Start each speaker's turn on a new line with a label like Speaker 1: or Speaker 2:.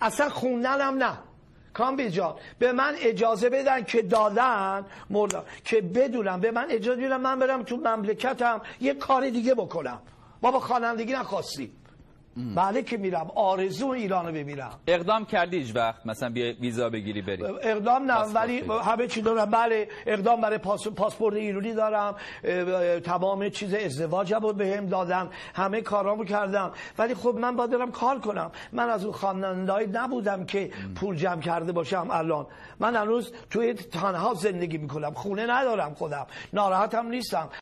Speaker 1: اصلا هم نه کام جان به من اجازه بدن که دادن مولا که بدونم به من اجازه بدن من برم تو مملکتم یه کار دیگه بکنم بابا خانندگی نخواستیم بله که میرم آرزو ایرانو ببینم
Speaker 2: اقدام کردی هیچ وقت مثلا بیا ویزا بگیری بری
Speaker 1: اقدام نه ولی همه چی دارم بله اقدام برای پاسپورت ایرانی دارم تمام چیز ازدواجم رو بهم دادم همه کارامو کردم ولی خب من با دارم کار کنم من از اون خاننده‌ای نبودم که پول جمع کرده باشم الان من هنوز توی تنها زندگی میکنم خونه ندارم خودم ناراحتم نیستم